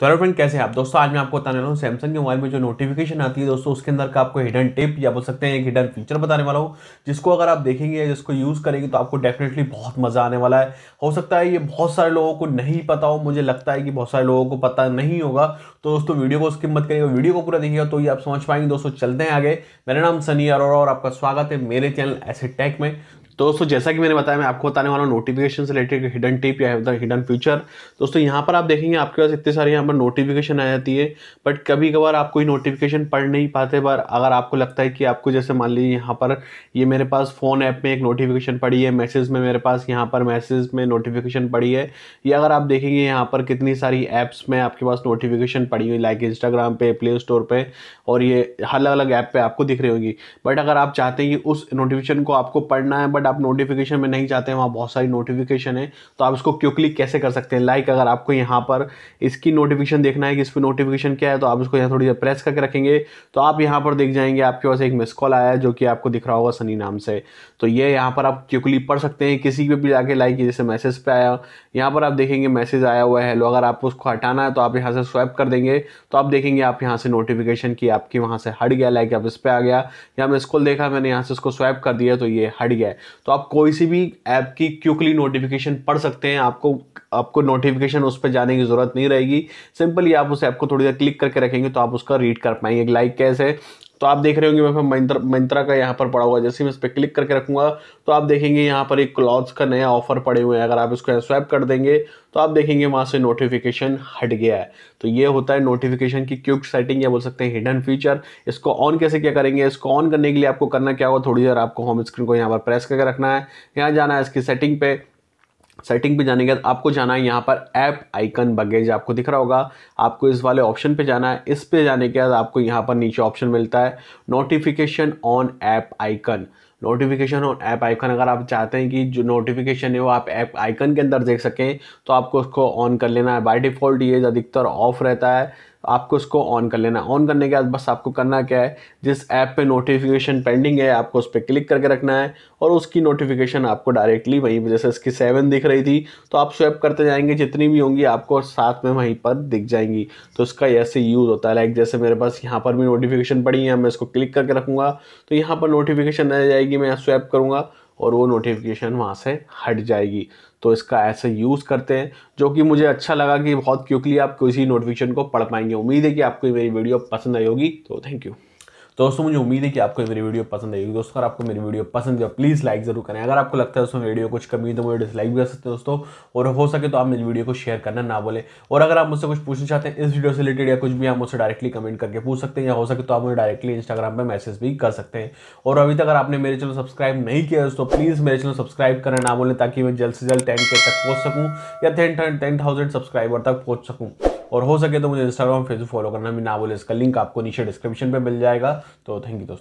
तो hello friend कैसे आप दोस्तों आज मैं आपको बताने वाला हूँ सैमसंग के मोबाइल में जो नोटिफिकेशन आती है दोस्तों उसके अंदर का आपको हिडन टिप या बोल सकते हैं एक हिडन फीचर बताने वाला हूँ जिसको अगर आप देखेंगे या जिसको यूज़ करेंगे तो आपको डेफिनेटली बहुत मज़ा आने वाला है हो सकता है ये बहुत सारे लोगों को नहीं पता हो मुझे लगता है कि बहुत सारे लोगों को पता नहीं होगा तो दोस्तों वीडियो को उसकी मत करिएगा वीडियो को पूरा देखिएगा तो ये आप समझ पाएंगे दोस्तों चलते हैं आगे मेरा नाम सनी अरोरा और आपका स्वागत है मेरे चैनल ऐसे टेक में तो दोस्तों जैसा कि मैंने बताया मैं आपको बताने वाला हूँ नोटिफिकेशन से रिलेटेड हिडन टिप या हिडन फ्यूचर दोस्तों यहाँ पर आप देखेंगे आपके पास इतने सारे यहाँ पर नोटिफिकेशन आ जाती है बट कभी कभार आप कोई नोटिफिकेशन पढ़ नहीं पाते पर अगर आपको लगता है कि आपको जैसे मान लीजिए यहाँ पर ये मेरे पास फ़ोन ऐप में एक नोटिफिकेशन पड़ी है मैसेज में मेरे पास यहाँ पर मैसेज में नोटिफिकेशन पड़ी है या अगर आप देखेंगे यहाँ पर कितनी सारी ऐप्स में आपके पास नोटिफिकेशन पड़ी हुई लाइक इंस्टाग्राम पे प्ले स्टोर पर और ये अलग अलग ऐप पर आपको दिख रही होगी बट अगर आप चाहते हैं कि उस नोटिफिकेशन को आपको पढ़ना है बट आप नोटिफिकेशन में नहीं जाते हैं वहाँ बहुत सारी नोटिफिकेशन है तो आप इसको क्यों क्लिक कैसे कर सकते हैं लाइक अगर आपको यहाँ पर इसकी नोटिफिकेशन देखना है कि इस पर नोटिफिकेशन क्या है तो आप इसको यहाँ थोड़ी देर प्रेस करके रखेंगे तो आप यहाँ पर देख जाएंगे आपके पास एक मिस कॉल आया है जो कि आपको दिख रहा होगा सनी नाम से तो ये यहाँ पर आप क्विकली पढ़ सकते हैं किसी पर भी जाके लाइक जैसे मैसेज पर आया यहाँ पर आप देखेंगे मैसेज आया हुआ है हेलो अगर आपको उसको हटाना है तो आप यहाँ से स्वैप कर देंगे तो आप देखेंगे आप यहाँ से नोटिफिकेशन की आपकी वहाँ से हट गया लाइक आप इस पर आ गया या मिस कॉल देखा मैंने यहाँ से इसको स्वैप कर दिया तो ये हट गया तो आप कोई सी भी ऐप की क्यूकली नोटिफिकेशन पढ़ सकते हैं आपको आपको नोटिफिकेशन उस पर जाने की ज़रूरत नहीं रहेगी सिंपली आप उस ऐप को थोड़ी देर क्लिक करके रखेंगे तो आप उसका रीड कर पाएंगे लाइक कैसे तो आप देख रहे होंगे मैं मंत्रा मंत्रा का यहाँ पर पड़ा हुआ जैसे मैं इस पर क्लिक करके रखूँगा तो आप देखेंगे यहाँ पर एक क्लॉथ्स का नया ऑफर पड़े हुए हैं अगर आप इसको स्वैप कर देंगे तो आप देखेंगे वहाँ से नोटिफिकेशन हट गया है तो ये होता है नोटिफिकेशन की क्यूक सेटिंग या बोल सकते हैं हिडन फीचर इसको ऑन कैसे क्या करेंगे इसको ऑन करने के लिए आपको करना क्या होगा थोड़ी देर आपको होम स्क्रीन को यहाँ पर प्रेस करके रखना है यहाँ जाना है इसकी सेटिंग पे सेटिंग पे जाने के बाद आपको जाना है यहाँ पर ऐप आइकन बगेज आपको दिख रहा होगा आपको इस वाले ऑप्शन पे जाना है इस पे जाने के बाद आपको यहाँ पर नीचे ऑप्शन मिलता है notification on app icon notification और ऐप आइकन अगर आप चाहते हैं कि जो नोटिफिकेशन है वो आप ऐप आइकन के अंदर देख सकें तो आपको उसको ऑन कर लेना है बाय डिफ़ॉल्ट ये अधिकतर ऑफ रहता है आपको उसको ऑन कर लेना ऑन करने के बाद बस आपको करना क्या है जिस ऐप पे नोटिफिकेशन पेंडिंग है आपको उस पर क्लिक करके रखना है और उसकी नोटिफिकेशन आपको डायरेक्टली वहीं पर जैसे इसकी सेवन दिख रही थी तो आप स्वैप करते जाएंगे जितनी भी होंगी आपको साथ में वहीं पर दिख जाएंगी तो इसका ऐसे यूज़ होता है लाइक जैसे मेरे पास यहाँ पर भी नोटिफिकेशन पड़ी है मैं इसको क्लिक करके रखूँगा तो यहाँ पर नोटिफिकेशन आ जाएगी मैं यहाँ स्वैप करूँगा और वो नोटिफिकेशन वहाँ से हट जाएगी तो इसका ऐसे यूज़ करते हैं जो कि मुझे अच्छा लगा कि बहुत क्विकली आप किसी नोटिफिकेशन को पढ़ पाएंगे उम्मीद है कि आपको मेरी वीडियो पसंद आई होगी तो थैंक यू तो दोस्तों मुझे उम्मीद है कि आपको मेरी वीडियो पसंद आएगी दोस्तों अगर आपको मेरी वीडियो पसंद है प्लीज़ लाइक जरूर करें अगर आपको लगता है दोस्तों वीडियो कुछ कमी तो मुझे डिसलाइक भी कर सकते हैं दोस्तों और हो सके तो आप मेरी वीडियो को शेयर करना ना बोले और अगर आप मुझसे कुछ पूछना चाहते हैं इस वीडियो से रिलेटेड या कुछ भी आप मुझसे डायरेक्टली कमेंट करके पूछ सकते हैं या हो सके तो आप मुझे डायरेक्टली इंस्टाग्राम पर मैसेज भी कर सकते हैं और अभी तक अगर आपने मेरे चैनल सब्सक्राइब नहीं किया दोस्तों प्लीज़ मेरे चैनल सब्सक्राइब करना ना बोले ताकि मैं जल्द से जल्द टेन के तक पहुँच सकूँ या टेन टेन थाउजेंड सब्सक्राइबर तक पहुँच सकूँ और हो सके तो मुझे इंस्टाग्राम फेसबुक फॉलो करना भी ना बोले इसका लिंक आपको नीचे डिस्क्रिप्शन पर मिल जाएगा तो थैंक यू दोस्तों